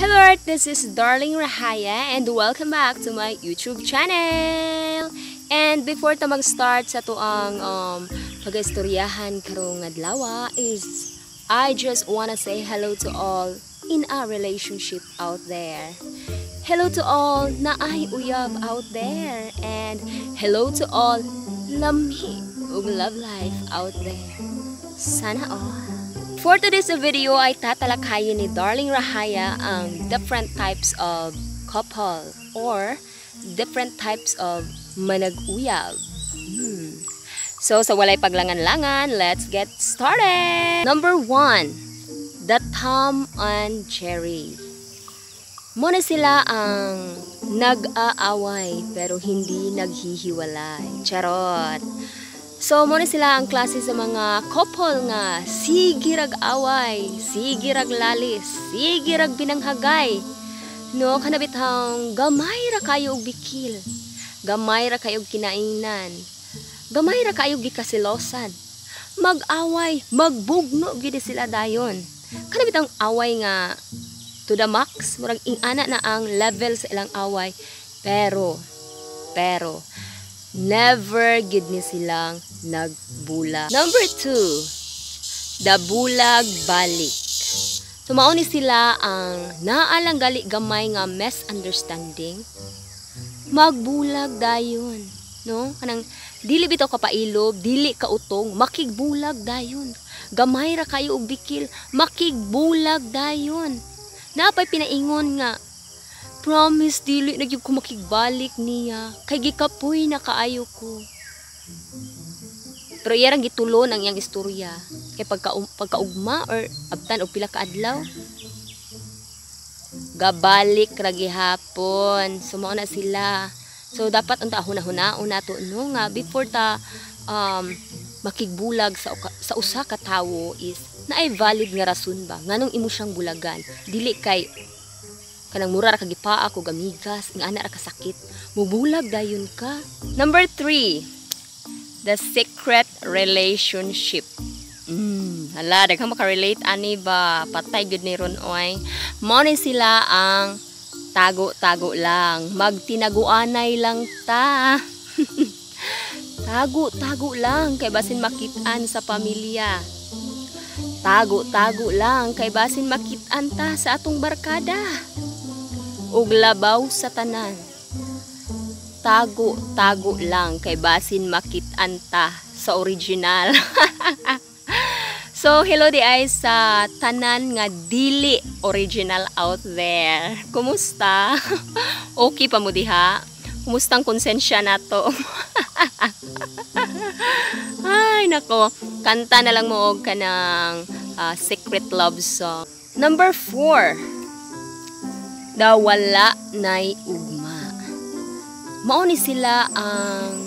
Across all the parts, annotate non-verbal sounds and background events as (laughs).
Hello Art, this is Darling Rahaya and welcome back to my YouTube channel! And before to mag-start sa tuang um, pag-istoryahan karong adlawa is I just wanna say hello to all in our relationship out there. Hello to all na ay uyab out there and hello to all lamhi ug love life out there. Sana all. For today's video ay tatalakayin ni Darling Rahaya ang different types of couple or different types of managuyab. Hmm. So sa walay paglangan-langan, let's get started! Number 1, the Tom and Jerry. Muna sila ang nag-aaway pero hindi naghihiwalay. Charot! So, mo ni sila ang klase sa mga couple nga sige rag away, sige rag lalis, sige rag binanghagay. No, kanabit kanabitang gamay ra kayo og bikil, gamay ra kayo og kinainan, gamay ra kayo og gikasilosan. Mag-away, magbugno gid sila dayon. Kanabit ang away nga to the max, murag ingana na ang level sa ilang away. Pero, pero, never gid ni silang nagbulag. Number 2, two, bulag balik. Tumaon ni sila ang naalang gali gamay nga misunderstanding. Magbulag dayon. No? Kanang dili bitaw ka pailob, dili ka utong, makigbulag dayon. Gamay ra kayo og bikil, makigbulag dayon. Napay pinaingon nga Promise dili nagyug gyud ko makigbalik niya kay gikapoy na kaayo ko. Pero iya ra gitulo ang iyang istorya kay pagka pagkaugma or abtan o pila ka adlaw gabalik ra gihapon. Sumo na sila. So dapat unta huna una to no nga before ta um, makigbulag sa sa usa ka tawo is naay valid nga rason ba nganong imo siyang bulagan dili kay kanang mura ra kagipaa ko gamigas nga ana ra ka kasakit mubulag dayon ka number 3 The Secret Relationship. Mm, hala, daghang makarelate ani ba? Patay gud ni ron oy. Mao ni sila ang tago-tago lang. Magtinaguanay lang ta. (laughs) tago-tago lang kay basin makitaan sa pamilya. Tago-tago lang kay basin makitaan ta sa atong barkada. Ug labaw sa tanan tago-tago lang kay basin makit anta sa original. (laughs) so, hello di ay sa tanan nga dili original out there. Kumusta? (laughs) okay pa mo diha? Kumustang konsensya nato (laughs) ay, nako. Kanta na lang mo og kanang uh, secret love song. Number 4. daw wala na'y ugma. Mao ni sila ang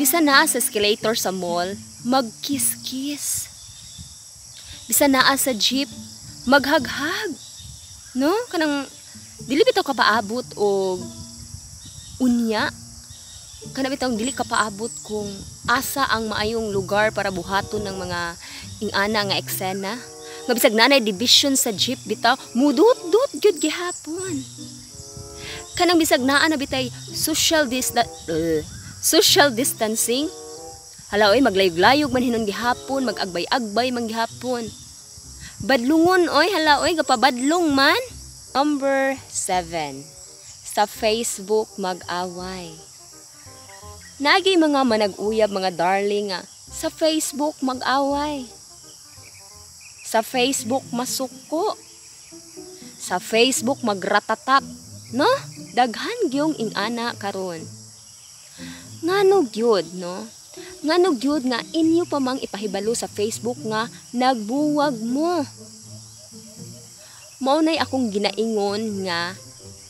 bisan naa sa escalator sa mall, magkiss-kiss. Bisan naa sa jeep, maghaghag. No? Kanang dili bitaw ka paabot o unya. Kana bitaw dili ka paabot kung asa ang maayong lugar para buhaton ng mga ingana nga eksena nga bisag nanay division sa jeep bitaw mudut-dut gyud gihapon kanang bisag naa na bitay social distan uh, social distancing hala oy maglayog-layog man hinon gihapon magagbay-agbay man gihapon badlungon oy hala oy gapabadlong man number 7 sa Facebook mag-away Nagi mga manag-uyab mga darling ah, sa Facebook mag-away. Sa Facebook masuko. Sa Facebook magratatak No? Daghan gyung ingana karon. Ngano gyud, no? Ngano gyud nga inyo pa mang ipahibalo sa Facebook nga nagbuwag mo. Mao nay akong ginaingon nga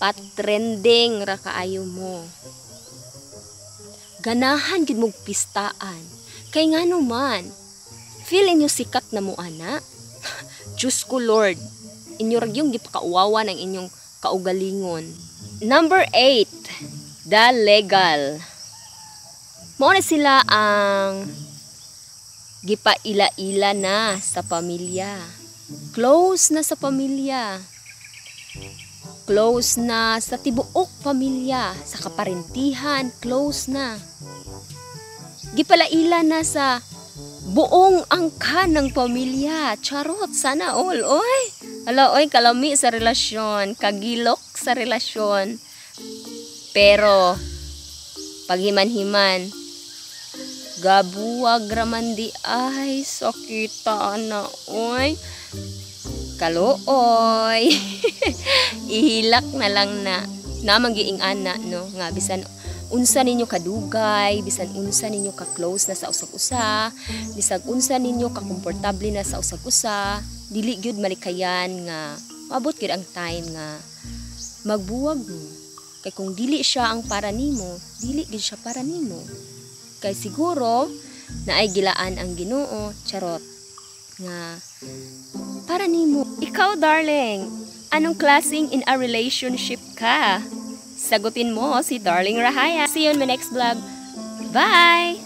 pa-trending ra kaayo mo. Ganahan gyud mo pistaan. Kay ngano man, feel inyo sikat na mo ana. (laughs) Diyos ko Lord, inyo ragyong gipakauwawa ng inyong kaugalingon. Number 8, the legal. Mao na sila ang gipaila-ila na sa pamilya. Close na sa pamilya. Close na sa tibuok pamilya, sa kaparentihan, close na. Gipalaila na sa buong angka ng pamilya. Charot, sana all, oy! Hala, oy, kalami sa relasyon. Kagilok sa relasyon. Pero, paghiman-himan, gabuwag raman di ay sakita na oy kalooy (laughs) ihilak na lang na na magiing ana no nga bisan unsa ninyo kadugay bisan unsa ninyo ka close na sa usag-usa bisag unsa ninyo ka komportable na sa usag-usa dili gyud malikayan nga maabot gyud ang time nga magbuwag mo kay kung dili siya ang para nimo dili gyud siya para nimo kay siguro na ay gilaan ang Ginoo charot nga para nimo ikaw darling anong klasing in a relationship ka sagutin mo si darling Rahaya see you on my next vlog bye